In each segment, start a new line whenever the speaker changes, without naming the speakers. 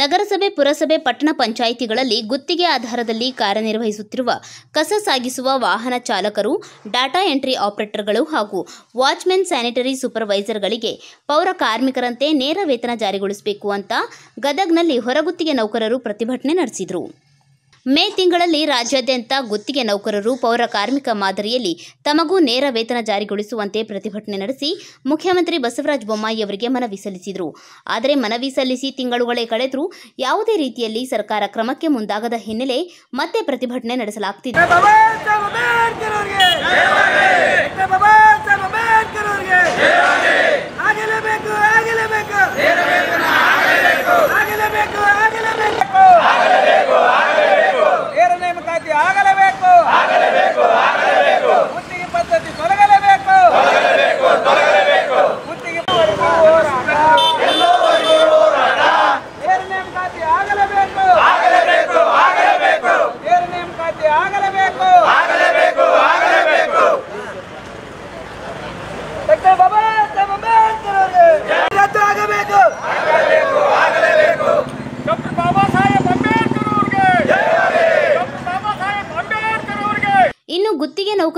ನಗರಸಭೆ ಪುರಸಭೆ ಪಟ್ಟಣ ಪಂಚಾಯಿತಿಗಳಲ್ಲಿ ಗುತ್ತಿಗೆ ಆಧಾರದಲ್ಲಿ ಕಾರ್ಯನಿರ್ವಹಿಸುತ್ತಿರುವ ಕಸ ಸಾಗಿಸುವ ವಾಹನ ಚಾಲಕರು ಡಾಟಾ ಎಂಟ್ರಿ ಆಪರೇಟರ್ಗಳು ಹಾಗೂ ವಾಚ್ಮೆನ್ ಸ್ಯಾನಿಟರಿ ಸೂಪರ್ವೈಸರ್ಗಳಿಗೆ ಪೌರ ಕಾರ್ಮಿಕರಂತೆ ನೇರ ವೇತನ ಜಾರಿಗೊಳಿಸಬೇಕು ಅಂತ ಗದಗ್ನಲ್ಲಿ ಹೊರಗುತ್ತಿಗೆ ನೌಕರರು ಪ್ರತಿಭಟನೆ ನಡೆಸಿದರು ಮೇ ತಿಂಗಳಲ್ಲಿ ರಾಜ್ಯಾದ್ಯಂತ ಗುತ್ತಿಗೆ ನೌಕರರು ಪೌರ ಕಾರ್ಮಿಕ ಮಾದರಿಯಲ್ಲಿ ತಮಗೂ ನೇರ ವೇತನ ಜಾರಿಗೊಳಿಸುವಂತೆ ಪ್ರತಿಭಟನೆ ನಡೆಸಿ ಮುಖ್ಯಮಂತ್ರಿ ಬಸವರಾಜ ಬೊಮ್ಮಾಯಿ ಅವರಿಗೆ ಮನವಿ ಸಲ್ಲಿಸಿದರು ಆದರೆ ಮನವಿ ಸಲ್ಲಿಸಿ ತಿಂಗಳುಗಳೇ ಕಳೆದರೂ ಯಾವುದೇ ರೀತಿಯಲ್ಲಿ ಸರ್ಕಾರ ಕ್ರಮಕ್ಕೆ ಮುಂದಾಗದ ಹಿನ್ನೆಲೆ ಮತ್ತೆ ಪ್ರತಿಭಟನೆ ನಡೆಸಲಾಗುತ್ತಿದೆ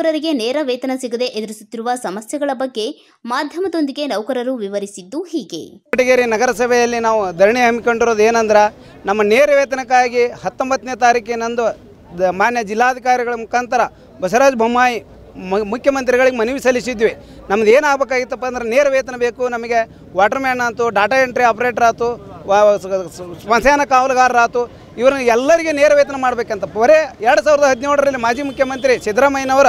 ನೌಕರರಿಗೆ ನೇರ ವೇತನ ಸಿಗದೆ ಎದುರಿಸುತ್ತಿರುವ ಸಮಸ್ಯೆಗಳ ಬಗ್ಗೆ ಮಾಧ್ಯಮದೊಂದಿಗೆ ನೌಕರರು ವಿವರಿಸಿದ್ದು ಹೀಗೆ
ಕೊಟ್ಟಗೇರಿ ನಗರಸಭೆಯಲ್ಲಿ ನಾವು ಧರಣಿ ಹಮ್ಮಿಕೊಂಡಿರೋದು ಏನಂದ್ರೆ ನಮ್ಮ ನೇರ ವೇತನಕ್ಕಾಗಿ ಹತ್ತೊಂಬತ್ತನೇ ತಾರೀಕಿನಂದು ಮಾನ್ಯ ಜಿಲ್ಲಾಧಿಕಾರಿಗಳ ಮುಖಾಂತರ ಬಸವರಾಜ ಬೊಮ್ಮಾಯಿ ಮುಖ್ಯಮಂತ್ರಿಗಳಿಗೆ ಮನವಿ ಸಲ್ಲಿಸಿದ್ವಿ ನಮ್ದು ಏನಾಗಬೇಕಾಗಿತ್ತಪ್ಪ ಅಂದ್ರೆ ನೇರ ವೇತನ ಬೇಕು ನಮಗೆ ವಾಟರ್ಮ್ಯಾನ್ ಆಯಿತು ಡಾಟಾ ಎಂಟ್ರಿ ಆಪರೇಟರ್ ಆಯಿತು ಸ್ಮಶಾನ ಕಾವಲುಗಾರರಾಯ್ತು ಇವರನ್ನ ಎಲ್ಲರಿಗೆ ನೇರ ವೇತನ ಮಾಡಬೇಕಂತ ಬರೇ ಎರಡು ಸಾವಿರದ ಹದಿನೇಳರಲ್ಲಿ ಮಾಜಿ ಮುಖ್ಯಮಂತ್ರಿ ಸಿದ್ದರಾಮಯ್ಯನವರ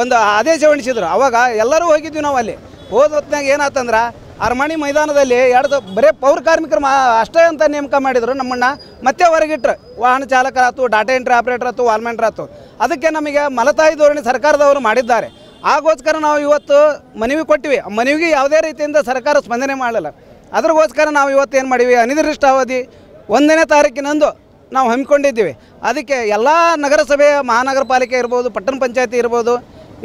ಒಂದು ಆದೇಶ ಹೊಂಡಿಸಿದ್ರು ಅವಾಗ ಎಲ್ಲರೂ ಹೋಗಿದ್ವಿ ನಾವು ಅಲ್ಲಿ ಹೋದ ಹೊತ್ತಿನಾಗ ಏನಾತಂದ್ರೆ ಅರಮಣಿ ಮೈದಾನದಲ್ಲಿ ಎರಡು ಬರೀ ಪೌರ ಕಾರ್ಮಿಕರು ಮಾ ಅಷ್ಟೇ ಅಂತ ನೇಮಕ ಮಾಡಿದರು ನಮ್ಮನ್ನು ಮತ್ತೆ ಹೊರಗಿಟ್ರು ವಾಹನ ಚಾಲಕರಾಯ್ತು ಡಾಟಾ ಎಂಟ್ರಿ ಆಪ್ರೇಟರ್ ಆಯ್ತು ಆಯ್ತು ಅದಕ್ಕೆ ನಮಗೆ ಮಲತಾಯಿ ಧೋರಣೆ ಸರ್ಕಾರದವರು ಮಾಡಿದ್ದಾರೆ ಆಗೋಸ್ಕರ ನಾವು ಇವತ್ತು ಮನವಿ ಕೊಟ್ಟಿವಿ ಮನವಿಗೆ ಯಾವುದೇ ರೀತಿಯಿಂದ ಸರ್ಕಾರ ಸ್ಪಂದನೆ ಮಾಡಲಿಲ್ಲ ಅದ್ರಗೋಸ್ಕರ ನಾವು ಇವತ್ತು ಏನು ಮಾಡಿವಿ ಅನಿರ್ದಿಷ್ಟ ಅವಧಿ ಒಂದನೇ ತಾರೀಕಿನಂದು ನಾವು ಹಮ್ಮಿಕೊಂಡಿದ್ದೀವಿ ಅದಕ್ಕೆ ಎಲ್ಲ ನಗರಸಭೆ ಮಹಾನಗರ ಪಾಲಿಕೆ ಇರ್ಬೋದು ಪಟ್ಟಣ ಪಂಚಾಯತಿ ಇರ್ಬೋದು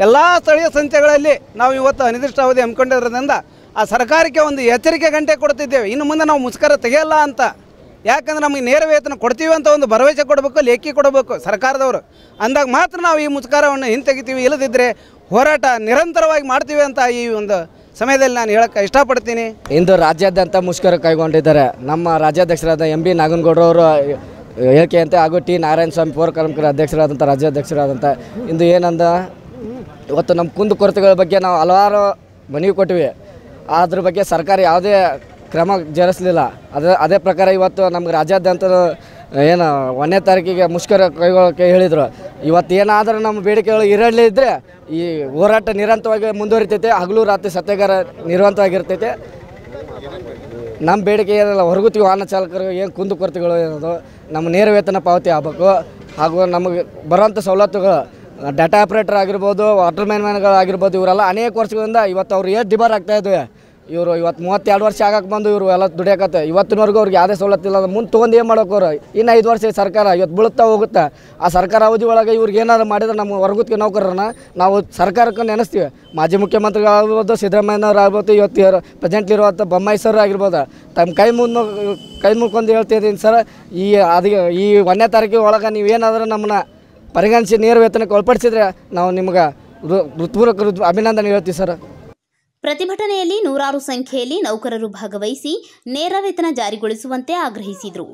ಎಲ್ಲ ಸ್ಥಳೀಯ ಸಂಸ್ಥೆಗಳಲ್ಲಿ ನಾವು ಇವತ್ತು ಅನಿರ್ದಿಷ್ಟಾವಧಿ ಹಮ್ಮಿಕೊಂಡಿರೋದ್ರಿಂದ ಆ ಸರ್ಕಾರಕ್ಕೆ ಒಂದು ಎಚ್ಚರಿಕೆ ಗಂಟೆ ಕೊಡ್ತಿದ್ದೇವೆ ಇನ್ನು ಮುಂದೆ ನಾವು ಮುಸ್ಕರ ತೆಗೆಯಲ್ಲ ಅಂತ ಯಾಕಂದ್ರೆ ನಮಗೆ ನೇರ ವೇತನ ಕೊಡ್ತೀವಿ ಅಂತ ಒಂದು ಭರವಸೆ ಕೊಡಬೇಕು ಲೇಖಿ ಕೊಡಬೇಕು ಸರ್ಕಾರದವರು ಅಂದಾಗ ಮಾತ್ರ ನಾವು ಈ ಮುಸ್ಕರವನ್ನು ಹಿಂತೆಗಿತೀವಿ ಇಲ್ಲದಿದ್ದರೆ ಹೋರಾಟ ನಿರಂತರವಾಗಿ ಮಾಡ್ತೀವಿ ಅಂತ ಈ ಒಂದು ಸಮಯದಲ್ಲಿ ನಾನು ಹೇಳಕ್ಕೆ ಇಷ್ಟಪಡ್ತೀನಿ
ಇಂದು ರಾಜ್ಯಾದ್ಯಂತ ಮುಷ್ಕರ ಕೈಗೊಂಡಿದ್ದಾರೆ ನಮ್ಮ ರಾಜ್ಯಾಧ್ಯಕ್ಷರಾದ ಎಂ ಬಿ ನಾಗನಗೌಡರವರು ಹೇಳಿಕೆಯಂತೆ ಹಾಗೂ ಟಿ ನಾರಾಯಣ ಸ್ವಾಮಿ ಪೌರ ಕಾರ್ಮಿಕರ ಅಧ್ಯಕ್ಷರಾದಂಥ ರಾಜ್ಯಾಧ್ಯಕ್ಷರಾದಂಥ ಇಂದು ಏನಂದ ಇವತ್ತು ನಮ್ಮ ಕುಂದು ಕೊರತೆಗಳ ಬಗ್ಗೆ ನಾವು ಹಲವಾರು ಮನವಿ ಕೊಟ್ಟಿವಿ ಅದ್ರ ಬಗ್ಗೆ ಸರ್ಕಾರ ಯಾವುದೇ ಕ್ರಮ ಜರುಗಿಸಲಿಲ್ಲ ಅದೇ ಅದೇ ಪ್ರಕಾರ ಇವತ್ತು ನಮ್ಗೆ ರಾಜ್ಯಾದ್ಯಂತ ಏನು ಒಂದನೇ ತಾರೀಕಿಗೆ ಮುಷ್ಕರ ಕೈಗೊಳ್ಳೋಕೆ ಹೇಳಿದರು ಇವತ್ತು ಏನಾದರೂ ನಮ್ಮ ಬೇಡಿಕೆಗಳು ಇರಲಿದ್ದರೆ ಈ ಹೋರಾಟ ನಿರಂತರವಾಗಿ ಮುಂದುವರಿತೈತೆ ಹಗಲು ರಾತ್ರಿ ಸತ್ಯಾಗಾರ ನಿರಂತರವಾಗಿರ್ತೈತೆ ನಮ್ಮ ಬೇಡಿಕೆ ಏನಿಲ್ಲ ಹೊರಗುತ್ತೀವಿ ವಾಹನ ಚಾಲಕರು ಏನು ಕುಂದು ಕೊರತೆಗಳು ಏನದು ನಮ್ಮ ನೇರ ವೇತನ ಪಾವತಿ ಆಗಬೇಕು ಹಾಗೂ ನಮಗೆ ಬರುವಂಥ ಸವಲತ್ತುಗಳು ಡಾಟಾ ಆಪ್ರೇಟರ್ ಆಗಿರ್ಬೋದು ವಾಟರ್ ಮ್ಯಾನ್ಗಳಾಗಿರ್ಬೋದು ಇವರೆಲ್ಲ ಅನೇಕ ವರ್ಷಗಳಿಂದ ಇವತ್ತು ಅವ್ರು ಏಜ್ ಡಿಬಾರ್ ಇದ್ವಿ ಇವರು ಇವತ್ತು ಮೂವತ್ತೆರಡು ವರ್ಷ ಆಗಕ್ಕೆ ಬಂದು ಇವರು ಎಲ್ಲ ದುಡಿಯಕತ್ತೆ ಇವತ್ತಿನವರೆಗೂ ಅವ್ರಿಗೆ ಯಾವುದೇ ಸವಲತ್ತು ಇಲ್ಲ ಮುಂದೆ ತೊಗೊಂಡು ಏನು ಅವರು ಇನ್ನು ಐದು ವರ್ಷ ಸರ್ಕಾರ ಇವತ್ತು ಬೀಳುತ್ತಾ ಹೋಗುತ್ತೆ ಆ ಸರ್ಕಾರ ಅವಧಿ ಒಳಗೆ ಇವ್ರಿಗೆ ಏನಾದ್ರು ಮಾಡಿದ್ರೆ ನಮ್ಮ ವರ್ಗಕ್ಕೆ ನೌಕರರನ್ನ ನಾವು ಸರ್ಕಾರಕ್ಕೆ ನೆನೆಸ್ತೀವಿ ಮಾಜಿ ಮುಖ್ಯಮಂತ್ರಿಗಳಾಗಿರ್ಬೋದು ಸಿದ್ದರಾಮಯ್ಯನವ್ರು ಇವತ್ತು ಪ್ರೆಸೆಂಟ್ ಇರುವಂಥ ಬೊಮ್ಮಾಯಿ ಸರ್ ಆಗಿರ್ಬೋದು ತಮ್ಮ ಕೈ ಮುಂದೆ ಕೈ ಮುಳ್ಕೊಂಡು ಹೇಳ್ತಿದ್ದೀನಿ ಸರ್ ಈ ಅದಕ್ಕೆ ಈ ಒಂದನೇ ತಾರೀಕು ಒಳಗೆ ನೀವೇನಾದರೂ ನಮ್ಮನ್ನ ಪರಿಗಣಿಸಿ ನೇರ ವೇತನಕ್ಕೆ ಒಳಪಡಿಸಿದ್ರೆ ನಾವು ನಿಮ್ಗೆ ಋತ್ಪೂರ್ವಕ ಅಭಿನಂದನೆ ಹೇಳ್ತೀವಿ ಸರ್
ಪ್ರತಿಭಟನೆಯಲ್ಲಿ ನೂರಾರು ಸಂಖ್ಯೆಯಲ್ಲಿ ನೌಕರರು ಭಾಗವಹಿಸಿ ನೇರ ವೇತನ ಜಾರಿಗೊಳಿಸುವಂತೆ ಆಗ್ರಹಿಸಿದರು